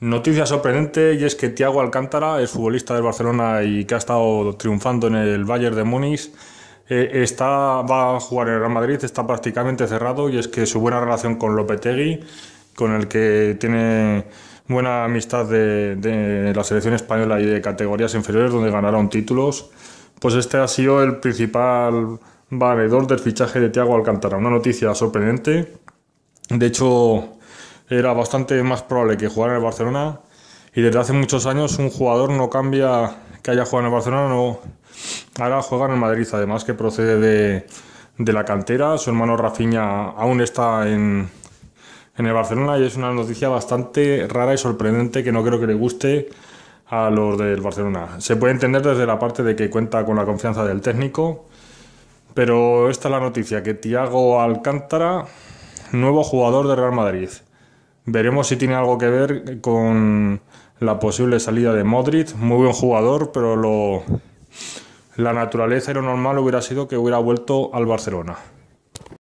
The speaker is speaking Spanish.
Noticia sorprendente y es que Thiago Alcántara, el futbolista del Barcelona y que ha estado triunfando en el Bayern de Múnich, eh, está, va a jugar en el Real Madrid, está prácticamente cerrado y es que su buena relación con Lopetegui, con el que tiene buena amistad de, la selección española y de categorías inferiores donde ganaron títulos, pues este ha sido el principal valedor del fichaje de Thiago Alcántara. Una noticia sorprendente. De hecho, era bastante más probable que jugara en el Barcelona. Y desde hace muchos años un jugador no cambia que haya jugado en el Barcelona, no. haga jugar en el Madrid, además que procede de, de la cantera. Su hermano Rafiña aún está en, en el Barcelona y es una noticia bastante rara y sorprendente que no creo que le guste a los del Barcelona. Se puede entender desde la parte de que cuenta con la confianza del técnico, pero esta es la noticia, que Tiago Alcántara, nuevo jugador de Real Madrid. Veremos si tiene algo que ver con la posible salida de Modric. Muy buen jugador, pero la naturaleza y lo normal hubiera sido que hubiera vuelto al Barcelona.